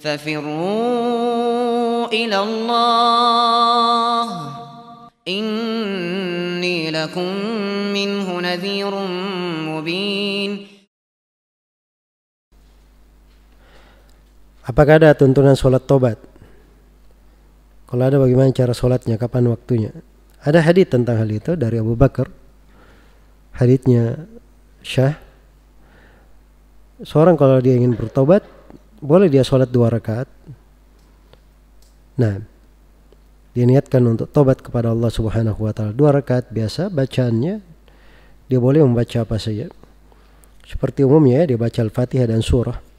ففروا إلى الله إني لكم منه نذير مبين Apakah ada tuntunan sholat tobat? Kalau ada bagaimana cara sholatnya, kapan waktunya? Ada hadis tentang hal itu dari Abu Bakar. Hadisnya Syah. Seorang kalau dia ingin bertobat, boleh dia sholat dua rakaat. Nah, dia niatkan untuk tobat kepada Allah Subhanahu wa taala. Dua rakaat biasa bacaannya dia boleh membaca apa saja. Seperti umumnya ya, dia baca Al-Fatihah dan surah.